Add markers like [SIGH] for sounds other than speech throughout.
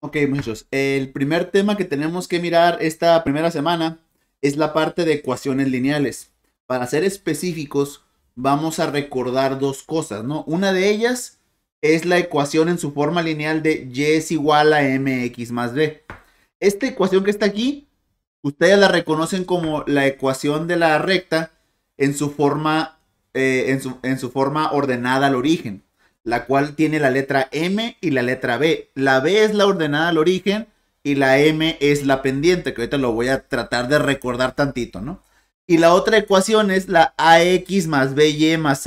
Ok, muchachos. El primer tema que tenemos que mirar esta primera semana es la parte de ecuaciones lineales. Para ser específicos, vamos a recordar dos cosas, ¿no? Una de ellas es la ecuación en su forma lineal de y es igual a mx más b. Esta ecuación que está aquí, ustedes la reconocen como la ecuación de la recta en su forma, eh, en su forma ordenada al origen la cual tiene la letra M y la letra B. La B es la ordenada al origen y la M es la pendiente, que ahorita lo voy a tratar de recordar tantito, ¿no? Y la otra ecuación es la AX más BY más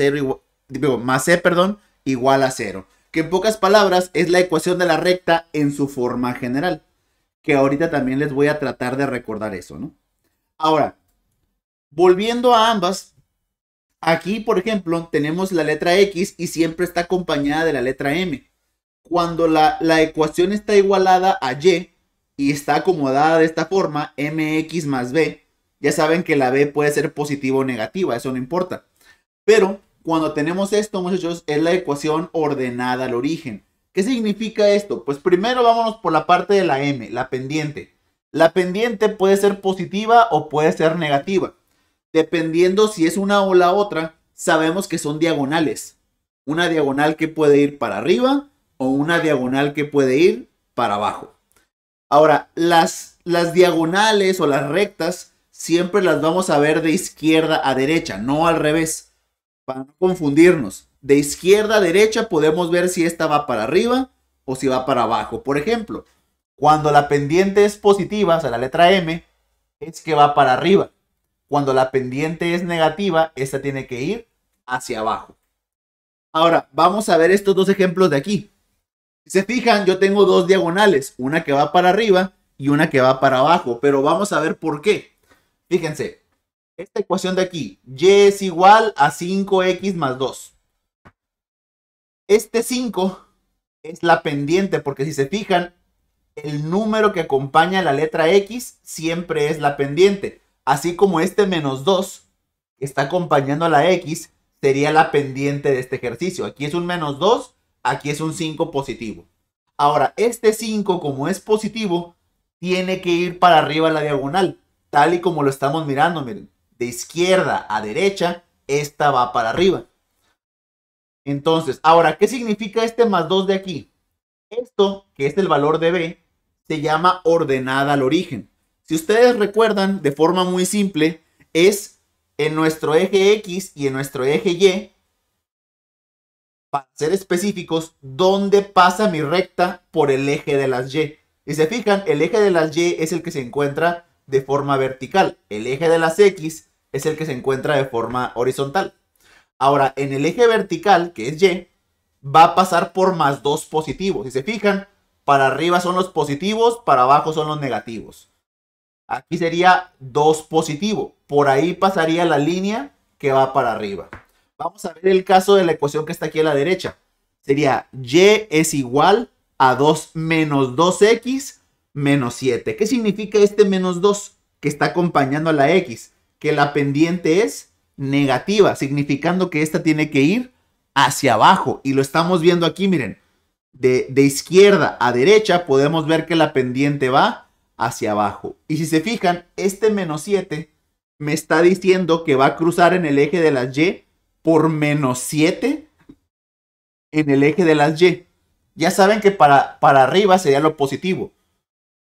digo, más C, perdón, igual a cero, Que en pocas palabras es la ecuación de la recta en su forma general. Que ahorita también les voy a tratar de recordar eso, ¿no? Ahora, volviendo a ambas, Aquí, por ejemplo, tenemos la letra X y siempre está acompañada de la letra M. Cuando la, ecuación está igualada a Y y está acomodada de esta forma, MX más B, ya saben que la B puede ser positiva o negativa, eso no importa. Pero cuando tenemos esto, muchachos, es la ecuación ordenada al origen. ¿Qué significa esto? Pues primero vámonos por la parte de la M, la pendiente. La pendiente puede ser positiva o puede ser negativa dependiendo si es una o la otra, sabemos que son diagonales. Una diagonal que puede ir para arriba o una diagonal que puede ir para abajo. Ahora, las, las diagonales o las rectas siempre las vamos a ver de izquierda a derecha, no al revés, para no confundirnos. De izquierda a derecha podemos ver si esta va para arriba o si va para abajo. Por ejemplo, cuando la pendiente es positiva, o sea, la letra M, es que va para arriba. Cuando la pendiente es negativa, esta tiene que ir hacia abajo. Ahora, vamos a ver estos dos ejemplos de aquí. Si se fijan, yo tengo dos diagonales, una que va para arriba y una que va para abajo, pero vamos a ver por qué. Fíjense, esta ecuación de aquí, y es igual a 5x más 2. Este 5 es la pendiente, porque si se fijan, el número que acompaña la letra x siempre es la pendiente así como este menos 2 está acompañando a la X, sería la pendiente de este ejercicio. Aquí es un menos 2, aquí es un 5 positivo. Ahora, este 5 como es positivo, tiene que ir para arriba a la diagonal, tal y como lo estamos mirando, miren. De izquierda a derecha, esta va para arriba. Entonces, ahora, ¿qué significa este más 2 de aquí? Esto, que es el valor de B, se llama ordenada al origen. Si ustedes recuerdan, de forma muy simple, es en nuestro eje X y en nuestro eje Y, para ser específicos, dónde pasa mi recta por el eje de las Y. Y se fijan, el eje de las Y es el que se encuentra de forma vertical. El eje de las X es el que se encuentra de forma horizontal. Ahora, en el eje vertical, que es Y, va a pasar por más dos positivos. Si se fijan, para arriba son los positivos, para abajo son los negativos. Aquí sería 2 positivo. Por ahí pasaría la línea que va para arriba. Vamos a ver el caso de la ecuación que está aquí a la derecha. Sería y es igual a 2 menos 2x menos 7. ¿Qué significa este menos 2 que está acompañando a la x? Que la pendiente es negativa, significando que esta tiene que ir hacia abajo. Y lo estamos viendo aquí, miren. De, de izquierda a derecha podemos ver que la pendiente va hacia abajo. Y si se fijan, este menos 7 me está diciendo que va a cruzar en el eje de las Y por menos 7 en el eje de las Y. Ya saben que para, para arriba sería lo positivo.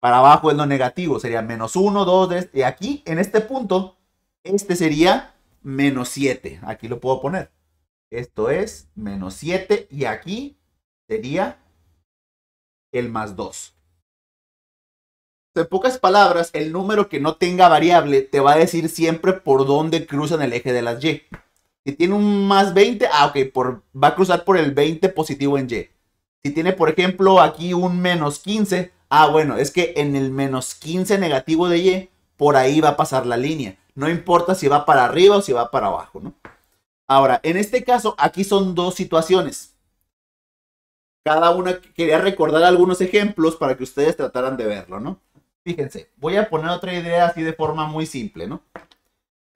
Para abajo es lo negativo. Sería menos 1, 2, 3. Y aquí, en este punto, este sería menos 7. Aquí lo puedo poner. Esto es menos 7. Y aquí sería el más 2. En pocas palabras, el número que no tenga variable te va a decir siempre por dónde cruzan el eje de las Y. Si tiene un más 20, ah, ok, por, va a cruzar por el 20 positivo en Y. Si tiene, por ejemplo, aquí un menos 15, ah, bueno, es que en el menos 15 negativo de Y, por ahí va a pasar la línea. No importa si va para arriba o si va para abajo, ¿no? Ahora, en este caso, aquí son dos situaciones. Cada una, quería recordar algunos ejemplos para que ustedes trataran de verlo, ¿no? Fíjense, voy a poner otra idea así de forma muy simple, ¿no?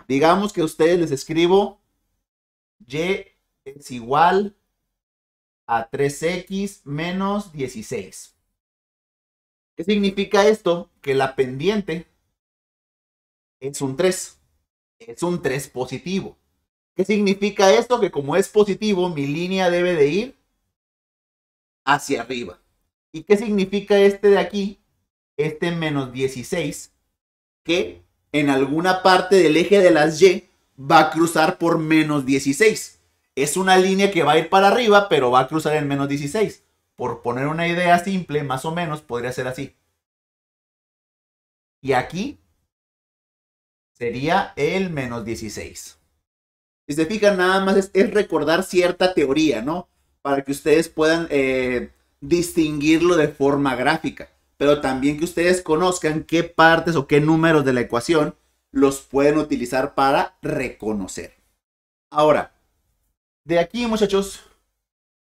Digamos que a ustedes les escribo y es igual a 3x menos 16. ¿Qué significa esto? Que la pendiente es un 3. Es un 3 positivo. ¿Qué significa esto? Que como es positivo, mi línea debe de ir hacia arriba. ¿Y qué significa este de aquí? este menos 16 que en alguna parte del eje de las Y va a cruzar por menos 16. Es una línea que va a ir para arriba, pero va a cruzar en menos 16. Por poner una idea simple, más o menos, podría ser así. Y aquí sería el menos 16. Si se fijan, nada más es, recordar cierta teoría, ¿no? Para que ustedes puedan eh, distinguirlo de forma gráfica pero también que ustedes conozcan qué partes o qué números de la ecuación los pueden utilizar para reconocer. Ahora, de aquí, muchachos,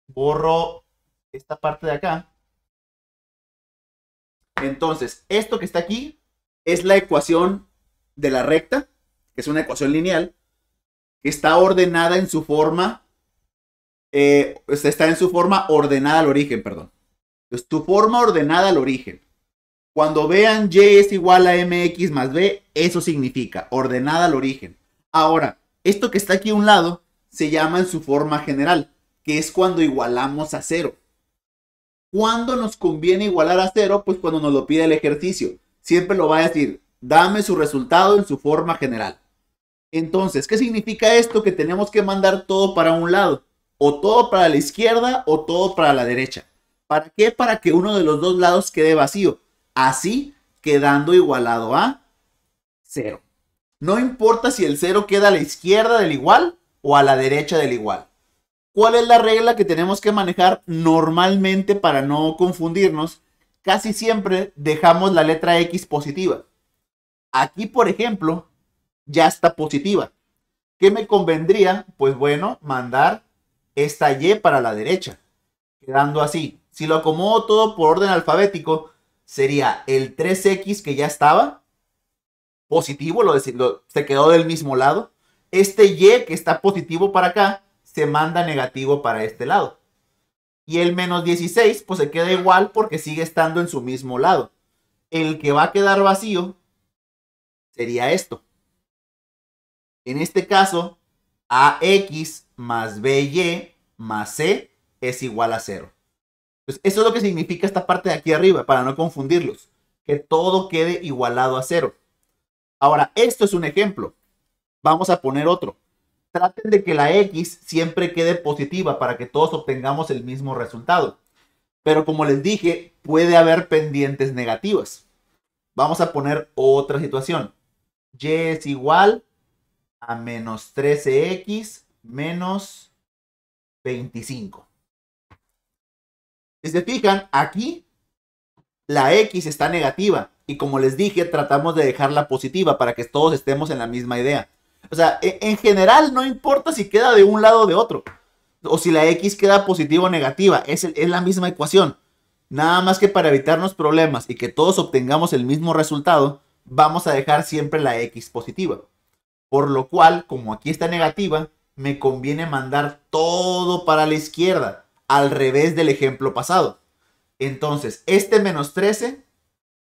borro esta parte de acá. Entonces, esto que está aquí es la ecuación de la recta, que es una ecuación lineal, que está ordenada en su forma, eh, está en su forma ordenada al origen, perdón. Entonces, tu forma ordenada al origen. Cuando vean Y es igual a MX más B, eso significa ordenada al origen. Ahora, esto que está aquí a un lado se llama en su forma general, que es cuando igualamos a cero. ¿Cuándo nos conviene igualar a cero? Pues cuando nos lo pide el ejercicio. Siempre lo va a decir, dame su resultado en su forma general. Entonces, ¿qué significa esto? Que tenemos que mandar todo para un lado, o todo para la izquierda, o todo para la derecha. ¿Para qué? Para que uno de los dos lados quede vacío. Así quedando igualado a 0. No importa si el 0 queda a la izquierda del igual o a la derecha del igual. ¿Cuál es la regla que tenemos que manejar normalmente para no confundirnos? Casi siempre dejamos la letra X positiva. Aquí, por ejemplo, ya está positiva. ¿Qué me convendría? Pues bueno, mandar esta Y para la derecha, quedando así. Si lo acomodo todo por orden alfabético, sería el 3x que ya estaba, positivo, lo, se quedó del mismo lado. Este y que está positivo para acá, se manda negativo para este lado. Y el menos 16, pues se queda igual porque sigue estando en su mismo lado. El que va a quedar vacío sería esto. En este caso, AX más BY e más C es igual a 0. Entonces, pues eso es lo que significa esta parte de aquí arriba, para no confundirlos, que todo quede igualado a cero. Ahora, esto es un ejemplo. Vamos a poner otro. Traten de que la X siempre quede positiva para que todos obtengamos el mismo resultado. Pero como les dije, puede haber pendientes negativas. Vamos a poner otra situación. Y es igual a menos 13X menos 25. Si se fijan, aquí la X está negativa. Y como les dije, tratamos de dejarla positiva para que todos estemos en la misma idea. O sea, e, en general no importa si queda de un lado o de otro. O si la X queda positiva o negativa. Es, es la misma ecuación. Nada más que para evitarnos problemas y que todos obtengamos el mismo resultado, vamos a dejar siempre la X positiva. Por lo cual, como aquí está negativa, me conviene mandar todo para la izquierda al revés del ejemplo pasado. Entonces, este menos 13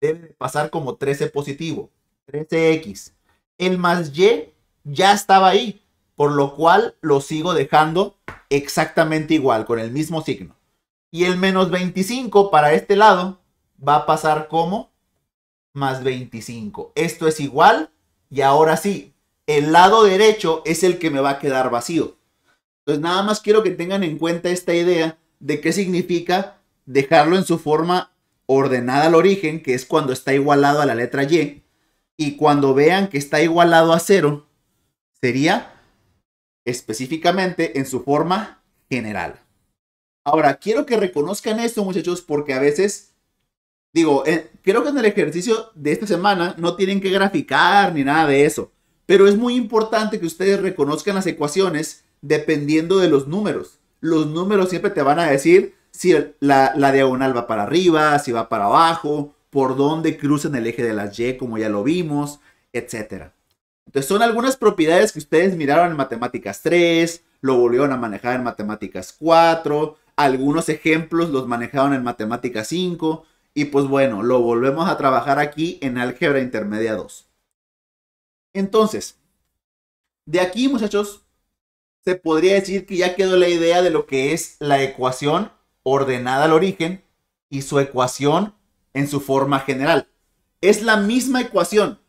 debe pasar como 13 positivo, 13x. El más y ya estaba ahí, por lo cual lo sigo dejando exactamente igual, con el mismo signo. Y el menos 25 para este lado va a pasar como más 25. Esto es igual y ahora sí, el lado derecho es el que me va a quedar vacío. Entonces, nada más quiero que tengan en cuenta esta idea de qué significa dejarlo en su forma ordenada al origen, que es cuando está igualado a la letra Y, y cuando vean que está igualado a cero, sería específicamente en su forma general. Ahora, quiero que reconozcan esto, muchachos, porque a veces, digo, eh, creo que en el ejercicio de esta semana no tienen que graficar ni nada de eso, pero es muy importante que ustedes reconozcan las ecuaciones dependiendo de los números. Los números siempre te van a decir si la, diagonal va para arriba, si va para abajo, por dónde cruzan el eje de las Y, como ya lo vimos, etc. Entonces son algunas propiedades que ustedes miraron en matemáticas 3, lo volvieron a manejar en matemáticas 4, algunos ejemplos los manejaron en matemáticas 5, y pues bueno, lo volvemos a trabajar aquí en álgebra intermedia 2. Entonces, de aquí muchachos, se podría decir que ya quedó la idea de lo que es la ecuación ordenada al origen y su ecuación en su forma general. Es la misma ecuación.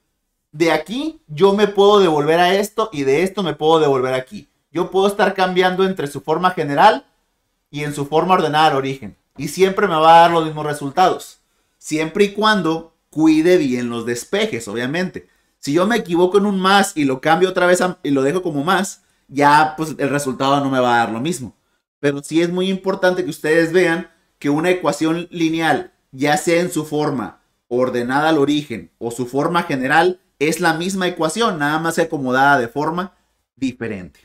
De aquí yo me puedo devolver a esto y de esto me puedo devolver aquí. Yo puedo estar cambiando entre su forma general y en su forma ordenada al origen. Y siempre me va a dar los mismos resultados. Siempre y cuando cuide bien los despejes, obviamente. Si yo me equivoco en un más y lo cambio otra vez y lo dejo como más, ya pues el resultado no me va a dar lo mismo. Pero sí es muy importante que ustedes vean que una ecuación lineal, ya sea en su forma ordenada al origen o su forma general, es la misma ecuación, nada más acomodada de forma diferente.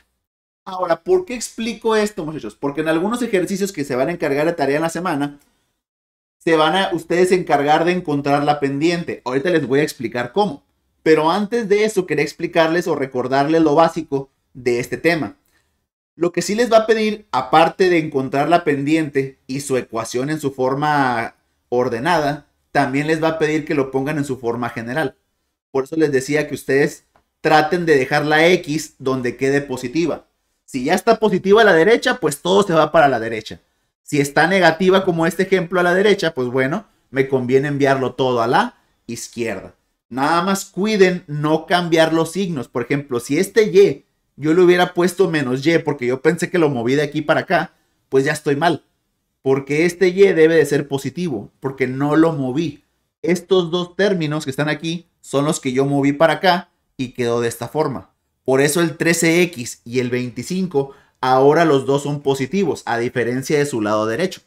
Ahora, ¿por qué explico esto, muchachos? Porque en algunos ejercicios que se van a encargar de tarea en la semana, se van a ustedes encargar de encontrar la pendiente. Ahorita les voy a explicar cómo. Pero antes de eso, quería explicarles o recordarles lo básico de este tema. Lo que sí les va a pedir, aparte de encontrar la pendiente y su ecuación en su forma ordenada, también les va a pedir que lo pongan en su forma general. Por eso les decía que ustedes traten de dejar la X donde quede positiva. Si ya está positiva a la derecha, pues todo se va para la derecha. Si está negativa como este ejemplo a la derecha, pues bueno, me conviene enviarlo todo a la izquierda. Nada más cuiden no cambiar los signos. Por ejemplo, si este Y yo le hubiera puesto menos Y porque yo pensé que lo moví de aquí para acá, pues ya estoy mal. Porque este Y debe de ser positivo, porque no lo moví. Estos dos términos que están aquí son los que yo moví para acá y quedó de esta forma. Por eso el 13X y el 25 ahora los dos son positivos, a diferencia de su lado derecho.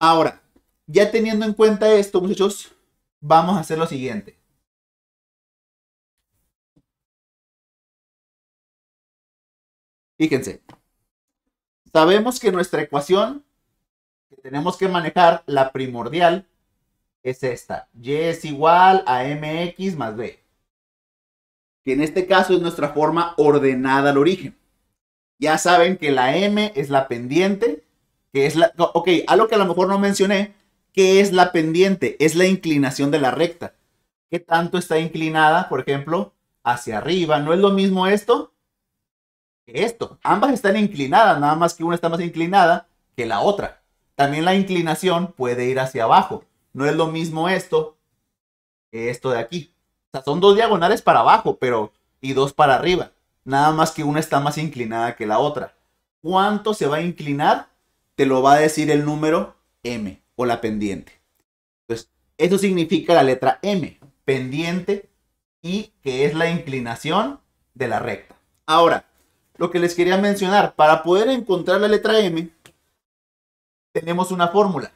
Ahora, ya teniendo en cuenta esto, muchachos, vamos a hacer lo siguiente. Fíjense, sabemos que nuestra ecuación que tenemos que manejar, la primordial, es esta. Y es igual a mx más b. Que en este caso es nuestra forma ordenada al origen. Ya saben que la m es la pendiente, que es la... Ok, algo que a lo mejor no mencioné, que es la pendiente? Es la inclinación de la recta. ¿Qué tanto está inclinada, por ejemplo, hacia arriba? ¿No es lo mismo esto esto. Ambas están inclinadas, nada más que una está más inclinada que la otra. También la inclinación puede ir hacia abajo. No es lo mismo esto que esto de aquí. O sea, son dos diagonales para abajo, pero y dos para arriba. Nada más que una está más inclinada que la otra. ¿Cuánto se va a inclinar? Te lo va a decir el número M o la pendiente. Entonces, pues, eso significa la letra M, pendiente y que es la inclinación de la recta. Ahora, lo que les quería mencionar, para poder encontrar la letra M, tenemos una fórmula.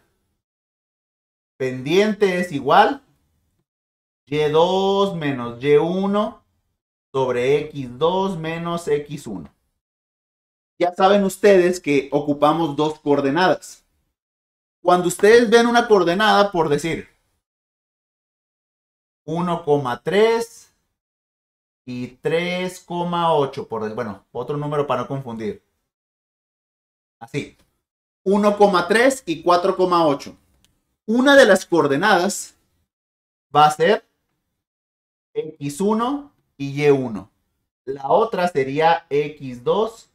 Pendiente es igual y2 menos y1 sobre x2 menos x1. Ya saben ustedes que ocupamos dos coordenadas. Cuando ustedes ven una coordenada, por decir 1,3 y 3,8, por, bueno, otro número para no confundir. Así, 1,3 y 4,8. Una de las coordenadas va a ser x1 y y1. La otra sería x2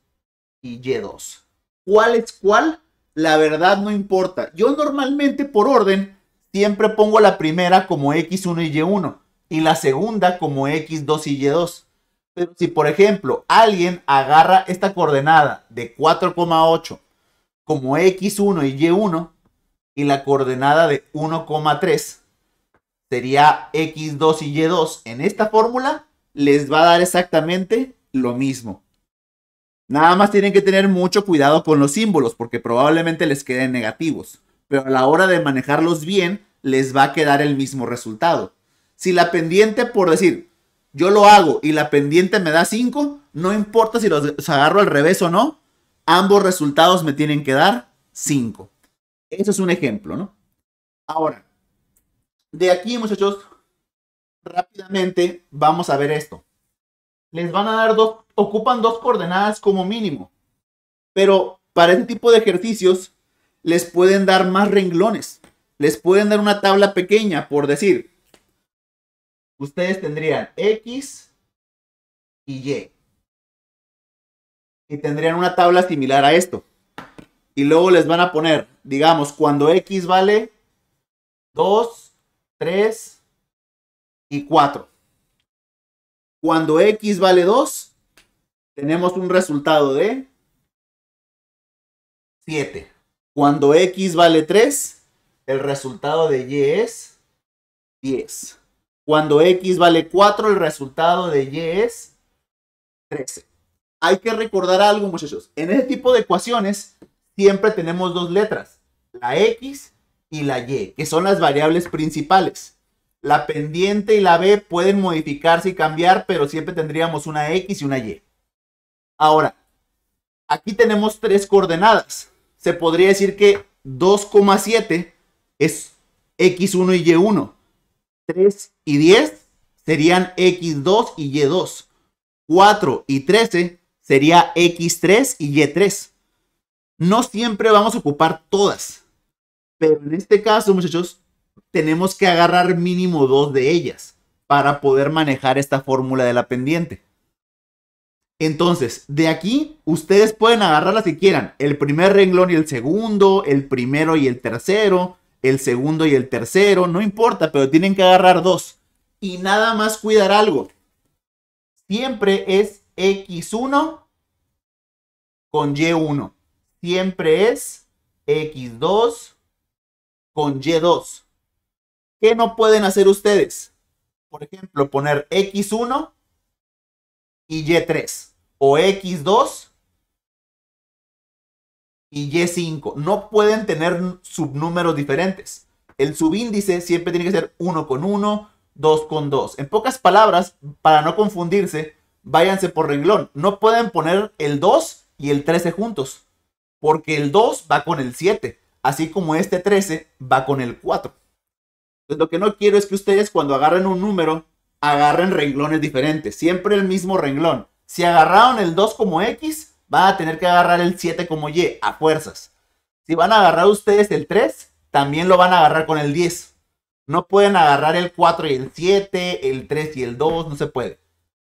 y y2. ¿Cuál es cuál? La verdad no importa. Yo normalmente por orden siempre pongo la primera como x1 y y1 y la segunda como X2 y Y2. Pero si, por ejemplo, alguien agarra esta coordenada de 4,8 como X1 y Y1 y la coordenada de 1,3 sería X2 y Y2 en esta fórmula, les va a dar exactamente lo mismo. Nada más tienen que tener mucho cuidado con los símbolos porque probablemente les queden negativos. Pero a la hora de manejarlos bien, les va a quedar el mismo resultado. Si la pendiente, por decir, yo lo hago y la pendiente me da 5, no importa si los agarro al revés o no, ambos resultados me tienen que dar 5. Eso es un ejemplo, ¿no? Ahora, de aquí, muchachos, rápidamente vamos a ver esto. Les van a dar dos, ocupan dos coordenadas como mínimo, pero para este tipo de ejercicios les pueden dar más renglones, les pueden dar una tabla pequeña, por decir, ustedes tendrían X y Y. Y tendrían una tabla similar a esto. Y luego les van a poner, digamos, cuando X vale 2, 3 y 4. Cuando X vale 2, tenemos un resultado de 7. Cuando X vale 3, el resultado de Y es 10. Cuando x vale 4, el resultado de y es 13. Hay que recordar algo, muchachos. En este tipo de ecuaciones siempre tenemos dos letras, la x y la y, que son las variables principales. La pendiente y la b pueden modificarse y cambiar, pero siempre tendríamos una x y una y. Ahora, aquí tenemos tres coordenadas. Se podría decir que 2,7 es x1 y y1. 3 y 10 serían X2 y Y2. 4 y 13 sería X3 y Y3. No siempre vamos a ocupar todas, pero en este caso, muchachos, tenemos que agarrar mínimo dos de ellas para poder manejar esta fórmula de la pendiente. Entonces, de aquí ustedes pueden agarrar las que quieran. El primer renglón y el segundo, el primero y el tercero, el segundo y el tercero, no importa, pero tienen que agarrar dos. Y nada más cuidar algo. Siempre es X1 con Y1. Siempre es X2 con Y2. ¿Qué no pueden hacer ustedes? Por ejemplo, poner X1 y Y3 o X2 y Y5 no pueden tener subnúmeros diferentes. El subíndice siempre tiene que ser 1 con 1, 2 con 2. En pocas palabras, para no confundirse, váyanse por renglón. No pueden poner el 2 y el 13 juntos, porque el 2 va con el 7, así como este 13 va con el 4. lo que no quiero es que ustedes cuando agarren un número, agarren renglones diferentes, siempre el mismo renglón. Si agarraron el 2 como X, van a tener que agarrar el 7 como Y, a fuerzas. Si van a agarrar ustedes el 3, también lo van a agarrar con el 10. No pueden agarrar el 4 y el 7, el 3 y el 2, no se puede.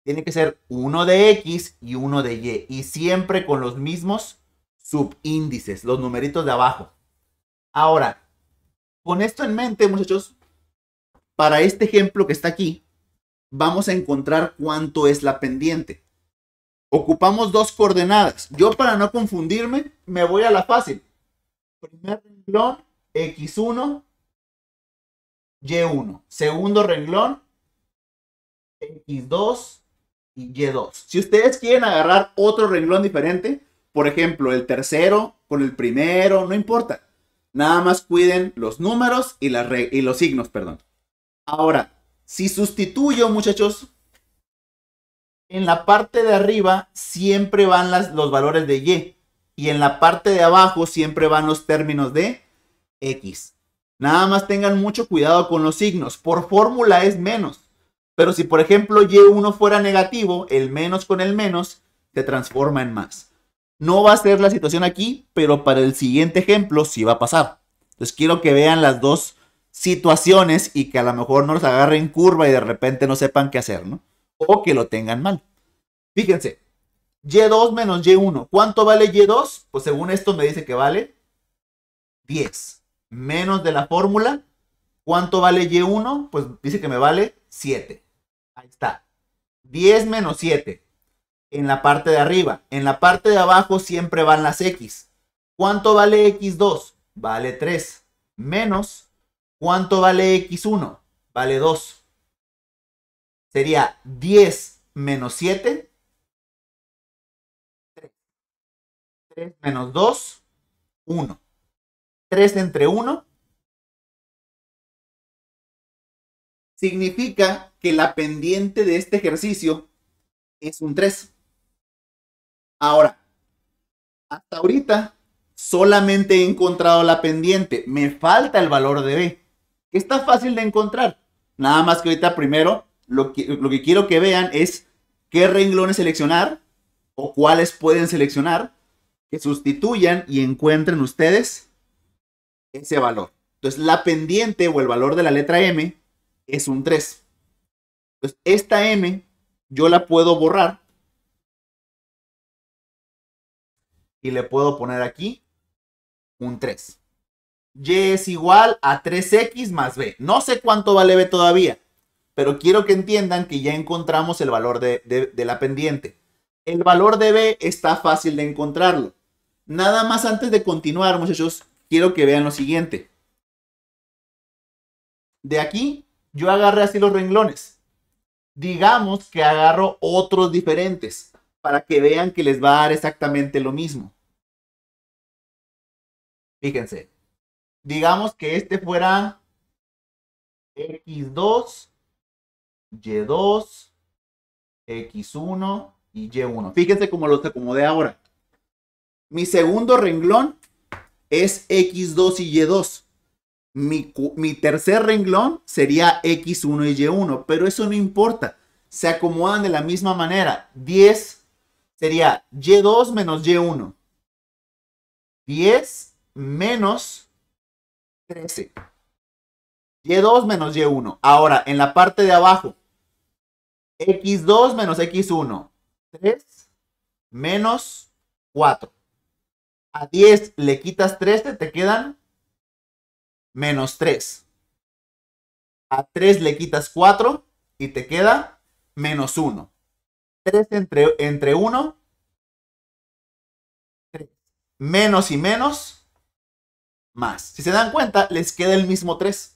Tiene que ser uno de X y uno de Y. Y siempre con los mismos subíndices, los numeritos de abajo. Ahora, con esto en mente, muchachos, para este ejemplo que está aquí, vamos a encontrar cuánto es la pendiente. Ocupamos dos coordenadas. Yo para no confundirme, me voy a la fácil. Primer renglón, X1, Y1. Segundo renglón, X2 y Y2. Si ustedes quieren agarrar otro renglón diferente, por ejemplo, el tercero con el primero, no importa. Nada más cuiden los números y, las y los signos, perdón. Ahora, si sustituyo, muchachos, en la parte de arriba siempre van los valores de y y en la parte de abajo siempre van los términos de x. Nada más tengan mucho cuidado con los signos. Por fórmula es menos. Pero si por ejemplo y1 fuera negativo, el menos con el menos se transforma en más. No va a ser la situación aquí, pero para el siguiente ejemplo sí va a pasar. Entonces quiero que vean las dos situaciones y que a lo mejor no los agarren curva y de repente no sepan qué hacer, ¿no? o que lo tengan mal. Fíjense, Y2 menos Y1. ¿Cuánto vale Y2? Pues según esto me dice que vale 10. Menos de la fórmula. ¿Cuánto vale Y1? Pues dice que me vale 7. Ahí está. 10 menos 7. En la parte de arriba. En la parte de abajo siempre van las X. ¿Cuánto vale X2? Vale 3. Menos. ¿Cuánto vale X1? Vale 2 sería 10 menos 7. 3, 3 menos 2, 1. 3 entre 1 significa que la pendiente de este ejercicio es un 3. Ahora, hasta ahorita solamente he encontrado la pendiente. Me falta el valor de B. está fácil de encontrar. Nada más que ahorita primero lo que, quiero que vean es qué renglones seleccionar o cuáles pueden seleccionar que sustituyan y encuentren ustedes ese valor. Entonces, la pendiente o el valor de la letra M es un 3. Entonces, esta M yo la puedo borrar y le puedo poner aquí un 3. Y es igual a 3x más b. No sé cuánto vale b todavía. Pero quiero que entiendan que ya encontramos el valor de, la pendiente. El valor de B está fácil de encontrarlo. Nada más antes de continuar, muchachos, quiero que vean lo siguiente. De aquí, yo agarré así los renglones. Digamos que agarro otros diferentes para que vean que les va a dar exactamente lo mismo. Fíjense. Digamos que este fuera X2 y2, X1 y Y1. Fíjense cómo los acomodé ahora. Mi segundo renglón es X2 y Y2. Mi, mi, tercer renglón sería X1 y Y1, pero eso no importa. Se acomodan de la misma manera. 10 sería Y2 menos Y1. 10 menos 13. Y2 menos Y1. Ahora, en la parte de abajo, x2 menos x1. 3 menos 4. A 10 le quitas 13, te quedan menos 3. A 3 le quitas 4 y te queda menos 1. 3 entre, entre 1. 3. Menos y menos, más. Si se dan cuenta, les queda el mismo 3.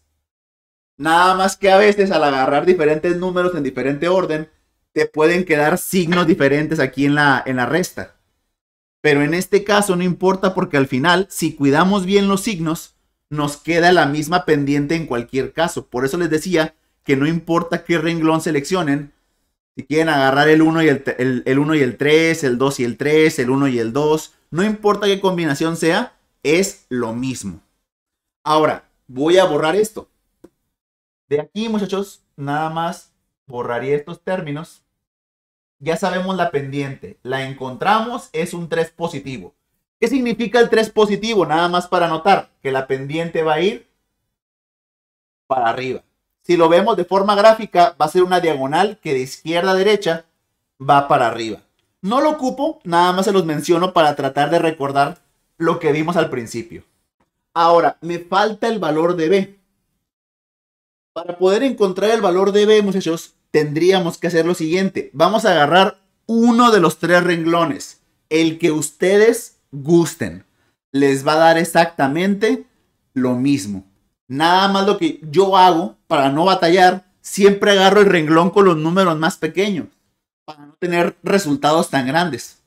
Nada más que a veces al agarrar diferentes números en diferente orden, te pueden quedar signos diferentes aquí en la, en la resta. Pero en este caso no importa porque al final, si cuidamos bien los signos, nos queda la misma pendiente en cualquier caso. Por eso les decía que no importa qué renglón seleccionen, si quieren agarrar el 1 y el, el 1 y el 3, el 2 y el 3, el 1 y el 2, no importa qué combinación sea, es lo mismo. Ahora, voy a borrar esto. De aquí, muchachos, nada más borraría estos términos. Ya sabemos la pendiente. La encontramos, es un 3 positivo. ¿Qué significa el 3 positivo? Nada más para notar que la pendiente va a ir para arriba. Si lo vemos de forma gráfica, va a ser una diagonal que de izquierda a derecha va para arriba. No lo ocupo, nada más se los menciono para tratar de recordar lo que vimos al principio. Ahora, me falta el valor de B. Para poder encontrar el valor de B, muchachos, tendríamos que hacer lo siguiente. Vamos a agarrar uno de los tres renglones, el que ustedes gusten. Les va a dar exactamente lo mismo. Nada más lo que yo hago para no batallar, siempre agarro el renglón con los números más pequeños, para no tener resultados tan grandes.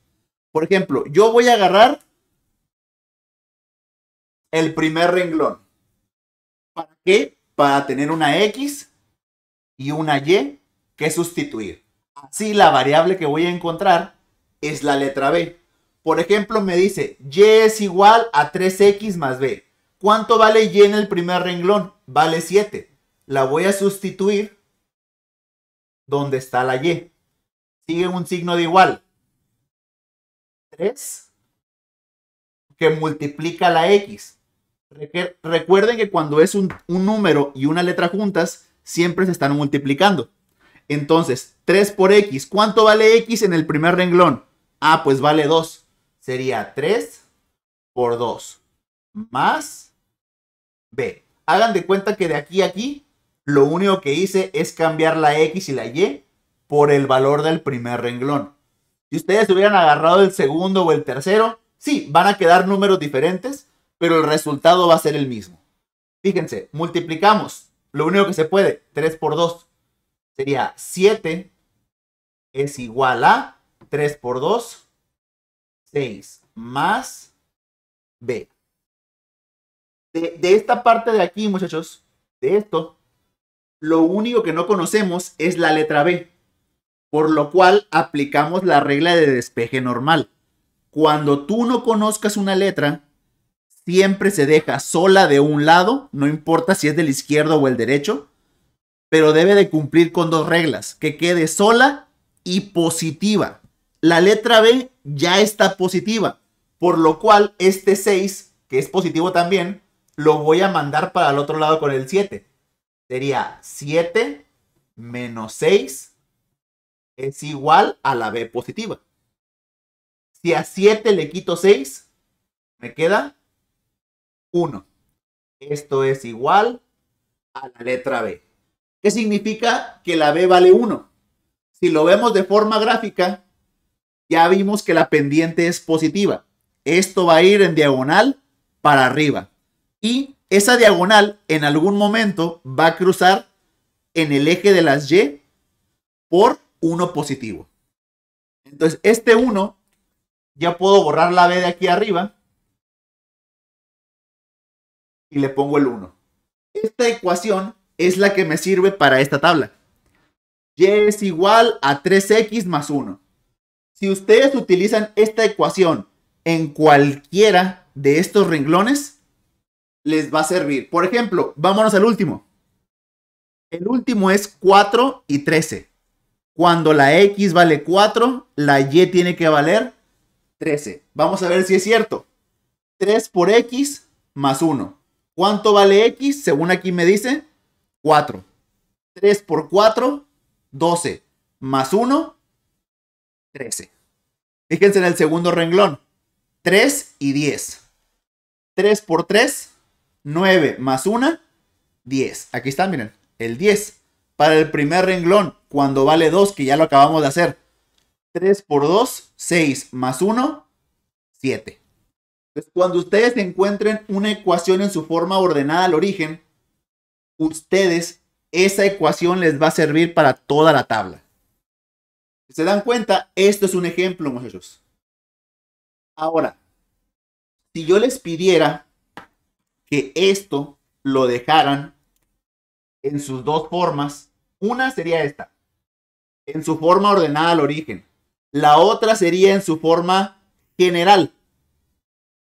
Por ejemplo, yo voy a agarrar el primer renglón. ¿Para qué? a tener una X y una Y que sustituir. Así la variable que voy a encontrar es la letra B. Por ejemplo, me dice Y es igual a 3X más B. ¿Cuánto vale Y en el primer renglón? Vale 7. La voy a sustituir donde está la Y. Sigue un signo de igual. 3 que multiplica la X. Recuerden que cuando es un, número y una letra juntas, siempre se están multiplicando. Entonces, 3 por x. ¿Cuánto vale x en el primer renglón? Ah, pues vale 2. Sería 3 por 2 más b. Hagan de cuenta que de aquí a aquí, lo único que hice es cambiar la x y la y por el valor del primer renglón. Si ustedes hubieran agarrado el segundo o el tercero, sí, van a quedar números diferentes, pero el resultado va a ser el mismo. Fíjense, multiplicamos lo único que se puede, 3 por 2, sería 7 es igual a 3 por 2, 6 más B. De, de, esta parte de aquí, muchachos, de esto, lo único que no conocemos es la letra B, por lo cual aplicamos la regla de despeje normal. Cuando tú no conozcas una letra, siempre se deja sola de un lado, no importa si es del izquierdo o el derecho, pero debe de cumplir con dos reglas, que quede sola y positiva. La letra B ya está positiva, por lo cual este 6, que es positivo también, lo voy a mandar para el otro lado con el 7. Sería 7 menos 6 es igual a la B positiva. Si a 7 le quito 6, me queda 1. Esto es igual a la letra B. ¿Qué significa? Que la B vale 1. Si lo vemos de forma gráfica, ya vimos que la pendiente es positiva. Esto va a ir en diagonal para arriba. Y esa diagonal en algún momento va a cruzar en el eje de las Y por 1 positivo. Entonces, este 1, ya puedo borrar la B de aquí arriba y le pongo el 1. Esta ecuación es la que me sirve para esta tabla. Y es igual a 3x más 1. Si ustedes utilizan esta ecuación en cualquiera de estos renglones, les va a servir. Por ejemplo, vámonos al último. El último es 4 y 13. Cuando la X vale 4, la Y tiene que valer 13. Vamos a ver si es cierto. 3 por X más 1. ¿Cuánto vale X? Según aquí me dice, 4. 3 por 4, 12. Más 1, 13. Fíjense en el segundo renglón. 3 y 10. 3 por 3, 9 más 1, 10. Aquí está, miren, el 10. Para el primer renglón, cuando vale 2, que ya lo acabamos de hacer. 3 por 2, 6 más 1, 7 cuando ustedes encuentren una ecuación en su forma ordenada al origen, ustedes, esa ecuación les va a servir para toda la tabla. Si se dan cuenta, esto es un ejemplo, muchachos. Ahora, si yo les pidiera que esto lo dejaran en sus dos formas, una sería esta, en su forma ordenada al origen. La otra sería en su forma general,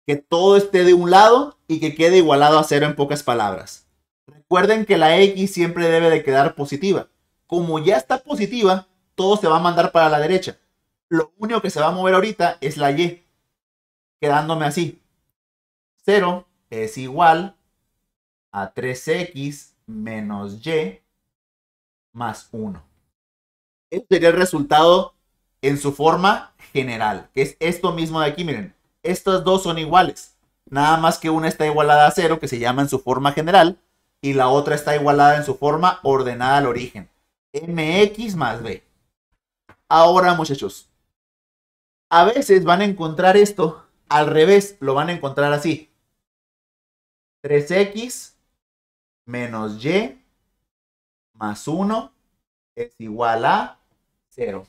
que todo esté de un lado y que quede igualado a cero en pocas palabras. Recuerden que la X siempre debe de quedar positiva. Como ya está positiva, todo se va a mandar para la derecha. Lo único que se va a mover ahorita es la Y, quedándome así. 0 es igual a 3x menos y más 1. Este sería el resultado en su forma general, que es esto mismo de aquí, miren. Estas dos son iguales. Nada más que una está igualada a cero, que se llama en su forma general, y la otra está igualada en su forma ordenada al origen. MX más B. Ahora, muchachos, a veces van a encontrar esto al revés, lo van a encontrar así. 3x menos y más 1 es igual a 0.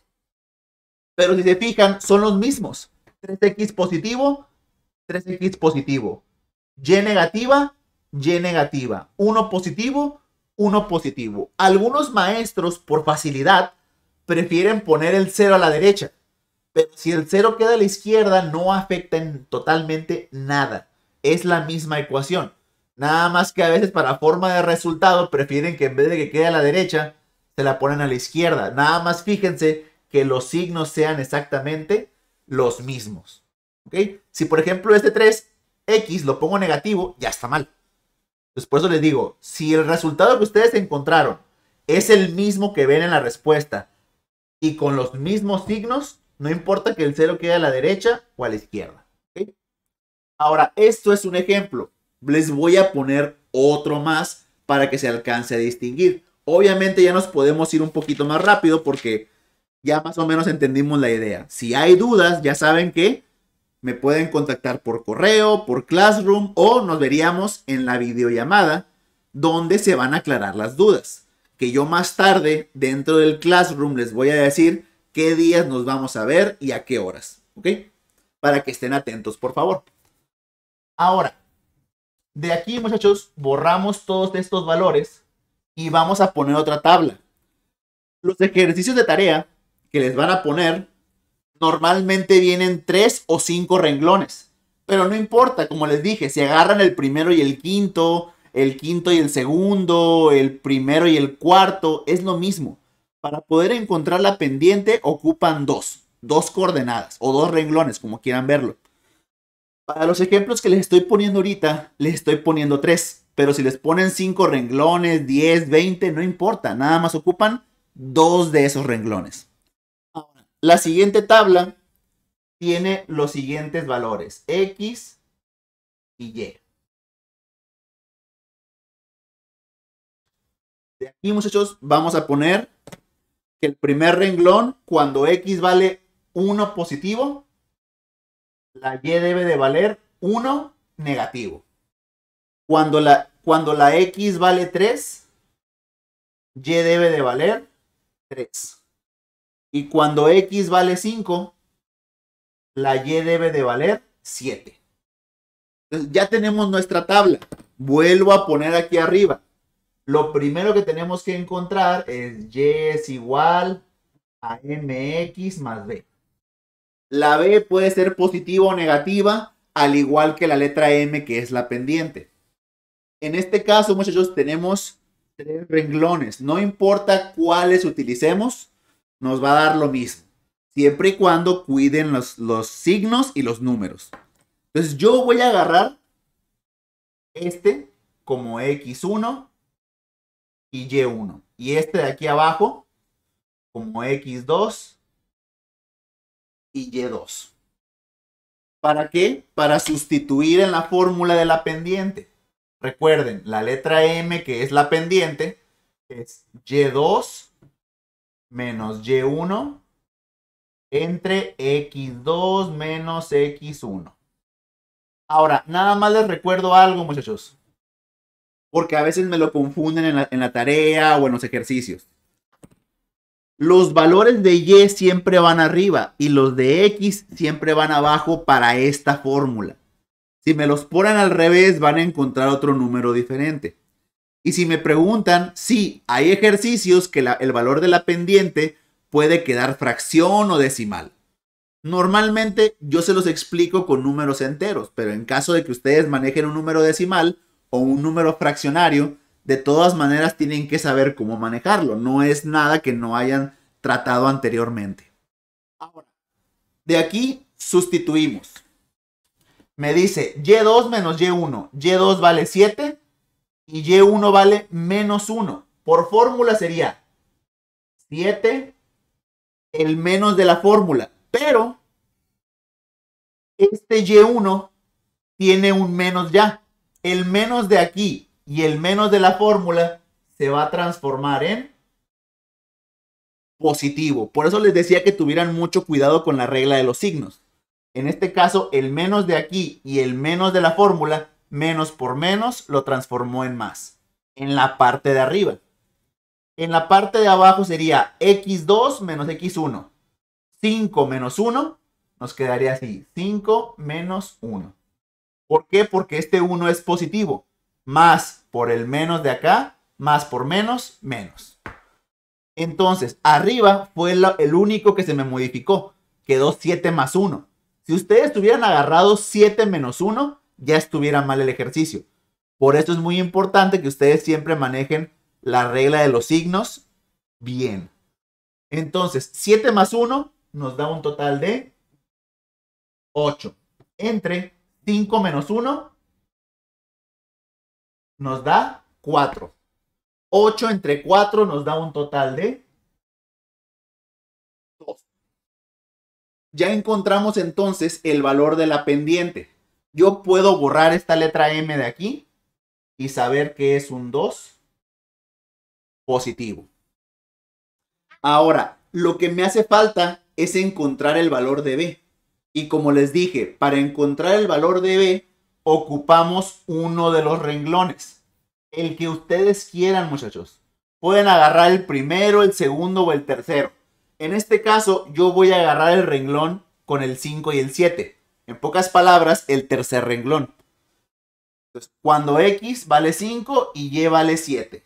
Pero si se fijan, son los mismos. 3X positivo, 3X positivo. Y negativa, Y negativa. 1 positivo, 1 positivo. Algunos maestros, por facilidad, prefieren poner el 0 a la derecha. Pero si el 0 queda a la izquierda, no afecta en totalmente nada. Es la misma ecuación. Nada más que a veces para forma de resultado prefieren que en vez de que quede a la derecha, se la ponen a la izquierda. Nada más fíjense que los signos sean exactamente los mismos. ¿Ok? Si por ejemplo este 3x lo pongo negativo, ya está mal. Entonces por eso les digo, si el resultado que ustedes encontraron es el mismo que ven en la respuesta y con los mismos signos, no importa que el cero quede a la derecha o a la izquierda. Ahora, esto es un ejemplo. Les voy a poner otro más para que se alcance a distinguir. Obviamente ya nos podemos ir un poquito más rápido porque ya más o menos entendimos la idea. Si hay dudas, ya saben que me pueden contactar por correo, por Classroom o nos veríamos en la videollamada donde se van a aclarar las dudas. Que yo más tarde dentro del Classroom les voy a decir qué días nos vamos a ver y a qué horas. ¿Ok? Para que estén atentos, por favor. Ahora, de aquí muchachos, borramos todos estos valores y vamos a poner otra tabla. Los ejercicios de tarea que les van a poner, normalmente vienen tres o cinco renglones. Pero no importa, como les dije, si agarran el primero y el quinto, el quinto y el segundo, el primero y el cuarto, es lo mismo. Para poder encontrar la pendiente ocupan dos, dos coordenadas o dos renglones, como quieran verlo. Para los ejemplos que les estoy poniendo ahorita, les estoy poniendo tres, pero si les ponen cinco renglones, diez, veinte, no importa, nada más ocupan dos de esos renglones. La siguiente tabla tiene los siguientes valores, X y Y. De aquí, muchachos, vamos a poner que el primer renglón, cuando X vale 1 positivo, la Y debe de valer 1 negativo. Cuando la, cuando la X vale 3, Y debe de valer 3. Y cuando X vale 5, la Y debe de valer 7. ya tenemos nuestra tabla. Vuelvo a poner aquí arriba. Lo primero que tenemos que encontrar es Y es igual a MX más B. La B puede ser positiva o negativa, al igual que la letra M, que es la pendiente. En este caso, muchachos, tenemos tres renglones. No importa cuáles utilicemos, nos va a dar lo mismo. Siempre y cuando cuiden los, signos y los números. Entonces yo voy a agarrar este como X1 y Y1. Y este de aquí abajo como X2 y Y2. ¿Para qué? Para sustituir en la fórmula de la pendiente. Recuerden, la letra M que es la pendiente es Y2 menos y1 entre x2 menos x1. Ahora, nada más les recuerdo algo, muchachos. Porque a veces me lo confunden en la, en la tarea o en los ejercicios. Los valores de y siempre van arriba y los de x siempre van abajo para esta fórmula. Si me los ponen al revés, van a encontrar otro número diferente. Y si me preguntan, sí, hay ejercicios que el valor de la pendiente puede quedar fracción o decimal. Normalmente yo se los explico con números enteros, pero en caso de que ustedes manejen un número decimal o un número fraccionario, de todas maneras tienen que saber cómo manejarlo. No es nada que no hayan tratado anteriormente. Ahora, de aquí sustituimos. Me dice Y2 menos Y1. Y2 vale 7 y Y1 vale menos 1. Por fórmula sería 7, el menos de la fórmula. Pero este Y1 tiene un menos ya. El menos de aquí y el menos de la fórmula se va a transformar en positivo. Por eso les decía que tuvieran mucho cuidado con la regla de los signos. En este caso, el menos de aquí y el menos de la fórmula menos por menos lo transformó en más, en la parte de arriba. En la parte de abajo sería x2 menos x1. 5 menos 1 nos quedaría así, 5 menos 1. ¿Por qué? Porque este 1 es positivo. Más por el menos de acá, más por menos, menos. Entonces, arriba fue el único que se me modificó. Quedó 7 más 1. Si ustedes tuvieran agarrado 7 menos 1, ya estuviera mal el ejercicio. Por eso es muy importante que ustedes siempre manejen la regla de los signos bien. Entonces, 7 más 1 nos da un total de 8. Entre 5 menos 1 nos da 4. 8 entre 4 nos da un total de 2. Ya encontramos entonces el valor de la pendiente yo puedo borrar esta letra M de aquí y saber que es un 2 positivo. Ahora, lo que me hace falta es encontrar el valor de B. Y como les dije, para encontrar el valor de B, ocupamos uno de los renglones. El que ustedes quieran, muchachos. Pueden agarrar el primero, el segundo o el tercero. En este caso, yo voy a agarrar el renglón con el 5 y el 7. En pocas palabras, el tercer renglón. Entonces, cuando X vale 5 y Y vale 7.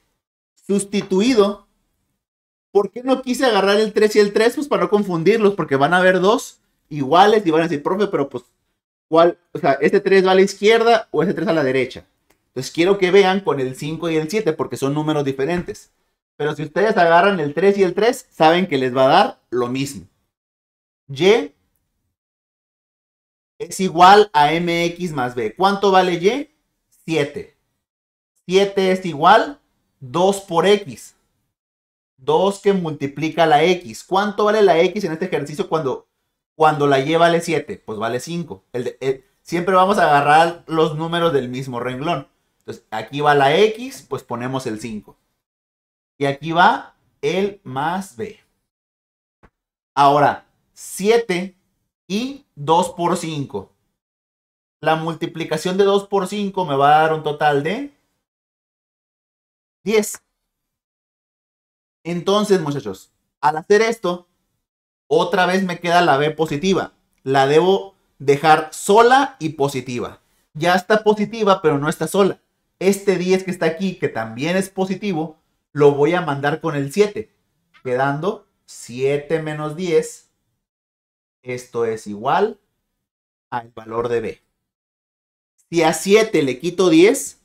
Sustituido. ¿Por qué no quise agarrar el 3 y el 3? Pues para no confundirlos, porque van a haber dos iguales y van a decir, profe, pero pues, ¿cuál? O sea, este 3 va a la izquierda o este 3 a la derecha. Entonces quiero que vean con el 5 y el 7, porque son números diferentes. Pero si ustedes agarran el 3 y el 3, saben que les va a dar lo mismo. Y es igual a mx más b. ¿Cuánto vale y? 7. 7 es igual 2 por x. 2 que multiplica la x. ¿Cuánto vale la x en este ejercicio cuando, cuando la y vale 7? Pues vale 5. siempre vamos a agarrar los números del mismo renglón. Entonces, aquí va la x, pues ponemos el 5. Y aquí va el más b. Ahora, 7 y 2 por 5. La multiplicación de 2 por 5 me va a dar un total de 10. Entonces, muchachos, al hacer esto, otra vez me queda la B positiva. La debo dejar sola y positiva. Ya está positiva, pero no está sola. Este 10 que está aquí, que también es positivo, lo voy a mandar con el 7, quedando 7 menos 10 esto es igual al valor de b. Si a 7 le quito 10,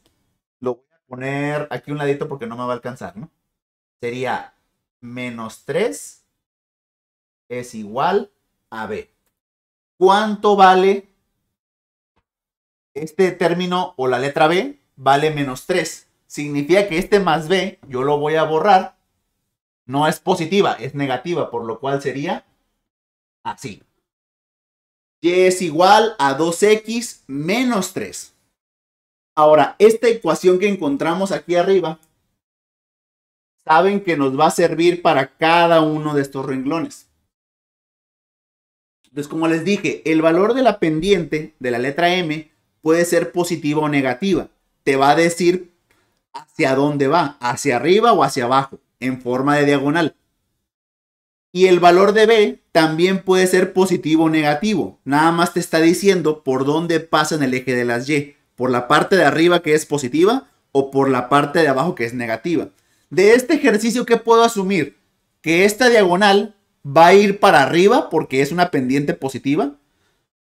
lo voy a poner aquí un ladito porque no me va a alcanzar, ¿no? Sería menos 3 es igual a b. ¿Cuánto vale este término o la letra b? Vale menos 3. Significa que este más b yo lo voy a borrar. No es positiva, es negativa, por lo cual sería así. Y es igual a 2x menos 3. Ahora, esta ecuación que encontramos aquí arriba, saben que nos va a servir para cada uno de estos renglones. Entonces, como les dije, el valor de la pendiente de la letra M puede ser positiva o negativa. Te va a decir hacia dónde va, hacia arriba o hacia abajo, en forma de diagonal. Y el valor de B también puede ser positivo o negativo. Nada más te está diciendo por dónde pasa en el eje de las Y. Por la parte de arriba que es positiva o por la parte de abajo que es negativa. De este ejercicio, ¿qué puedo asumir? Que esta diagonal va a ir para arriba porque es una pendiente positiva.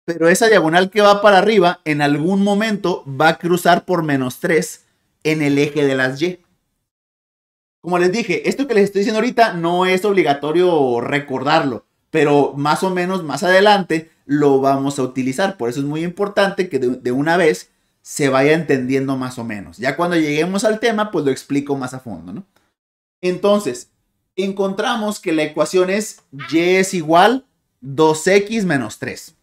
Pero esa diagonal que va para arriba en algún momento va a cruzar por menos 3 en el eje de las Y. Como les dije, esto que les estoy diciendo ahorita no es obligatorio recordarlo, pero más o menos más adelante lo vamos a utilizar. Por eso es muy importante que de, una vez se vaya entendiendo más o menos. Ya cuando lleguemos al tema, pues lo explico más a fondo, ¿no? Entonces, encontramos que la ecuación es y es igual 2x menos 3.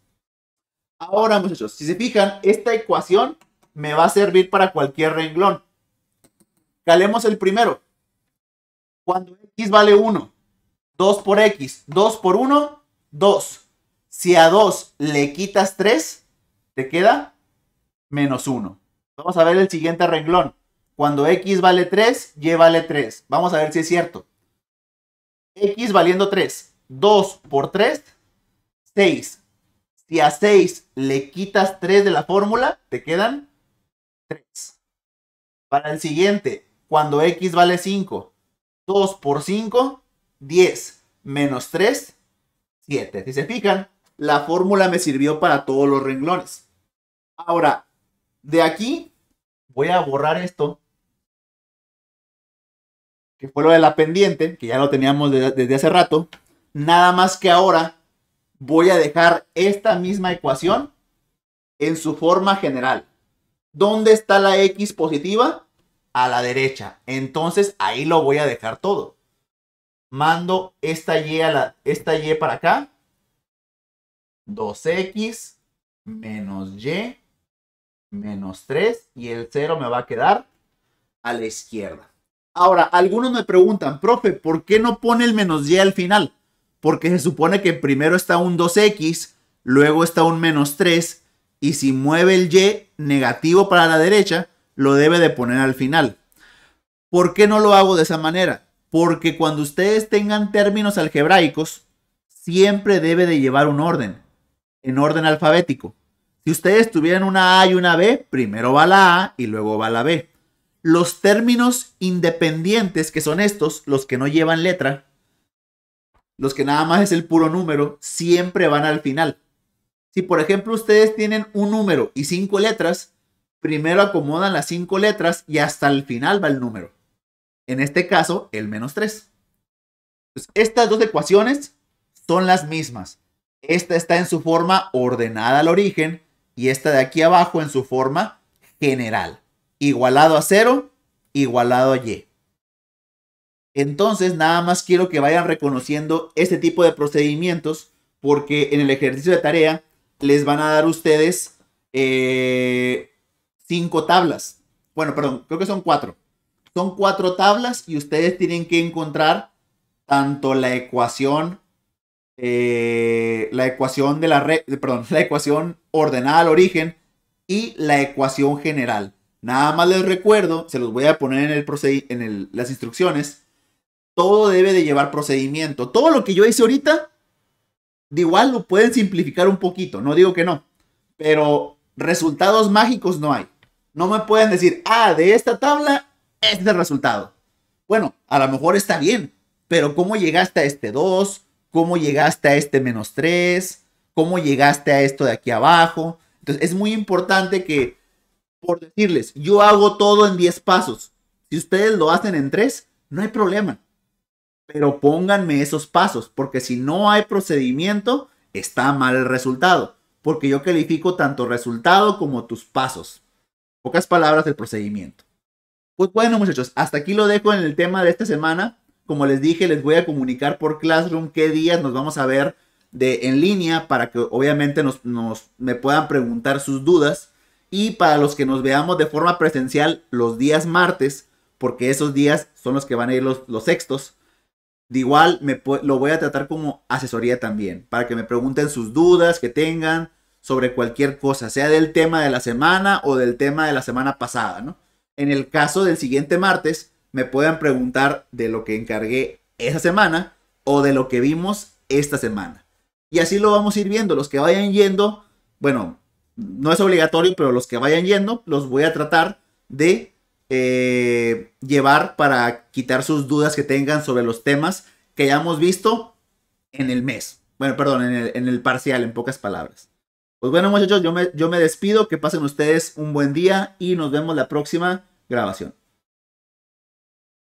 Ahora, muchachos, si se fijan, esta ecuación me va a servir para cualquier renglón. Calemos el primero. Cuando x vale 1, 2 por x, 2 por 1, 2. Si a 2 le quitas 3, te queda menos 1. Vamos a ver el siguiente renglón. Cuando x vale 3, y vale 3. Vamos a ver si es cierto. x valiendo 3. 2 por 3, 6. Si a 6 le quitas 3 de la fórmula, te quedan 3. Para el siguiente, cuando x vale 5, 2 por 5, 10 menos 3, 7. Si se fijan, la fórmula me sirvió para todos los renglones. Ahora, de aquí voy a borrar esto, que fue lo de la pendiente, que ya lo teníamos desde hace rato. Nada más que ahora voy a dejar esta misma ecuación en su forma general. ¿Dónde está la x positiva? a la derecha. Entonces ahí lo voy a dejar todo. Mando esta Y, a la, esta y para acá. 2X menos Y menos 3 y el 0 me va a quedar a la izquierda. Ahora, algunos me preguntan, profe, ¿por qué no pone el menos y al final? Porque se supone que primero está un 2x, luego está un menos 3 y si mueve el y negativo para la derecha, lo debe de poner al final. ¿Por qué no lo hago de esa manera? Porque cuando ustedes tengan términos algebraicos, siempre debe de llevar un orden, en orden alfabético. Si ustedes tuvieran una A y una B, primero va la A y luego va la B. Los términos independientes, que son estos, los que no llevan letra, los que nada más es el puro número, siempre van al final. Si por ejemplo ustedes tienen un número y cinco letras, primero acomodan las cinco letras y hasta el final va el número. En este caso, el menos 3. Pues, estas dos ecuaciones son las mismas. Esta está en su forma ordenada al origen y esta de aquí abajo en su forma general. Igualado a 0, igualado a y. Entonces, nada más quiero que vayan reconociendo este tipo de procedimientos porque en el ejercicio de tarea les van a dar ustedes eh, cinco tablas. Bueno, perdón, creo que son cuatro. Son cuatro tablas y ustedes tienen que encontrar tanto la ecuación, eh, la ecuación de la red, eh, perdón, [LAUGHS] la ecuación ordenada al origen y la ecuación general. Nada más les recuerdo, se los voy a poner en, el en las instrucciones. Todo debe de llevar procedimiento. Todo lo que yo hice ahorita, de igual lo pueden simplificar un poquito, no digo que no, pero resultados mágicos no hay. No me pueden decir, ah, de esta tabla, este es el resultado. Bueno, a lo mejor está bien, pero ¿cómo llegaste a este 2? ¿Cómo llegaste a este menos 3? ¿Cómo llegaste a esto de aquí abajo? Entonces es muy importante que, por decirles, yo hago todo en 10 pasos. Si ustedes lo hacen en 3, no hay problema. Pero pónganme esos pasos, porque si no hay procedimiento, está mal el resultado, porque yo califico tanto resultado como tus pasos pocas palabras, del procedimiento. Pues bueno, muchachos, hasta aquí lo dejo en el tema de esta semana. Como les dije, les voy a comunicar por Classroom qué días nos vamos a ver de, en línea para que obviamente me puedan preguntar sus dudas. Y para los que nos veamos de forma presencial los días martes, porque esos días son los que van a ir los, los sextos, de igual me, lo voy a tratar como asesoría también, para que me pregunten sus dudas que tengan, sobre cualquier cosa, sea del tema de la semana o del tema de la semana pasada, ¿no? En el caso del siguiente martes, me puedan preguntar de lo que encargué esa semana o de lo que vimos esta semana. Y así lo vamos a ir viendo. Los que vayan yendo, bueno, no es obligatorio, pero los que vayan yendo, los voy a tratar de eh, llevar para quitar sus dudas que tengan sobre los temas que ya hemos visto en el mes. Bueno, perdón, en el parcial, en pocas palabras. Pues bueno, muchachos, yo me, yo me despido. Que pasen ustedes un buen día y nos vemos la próxima grabación.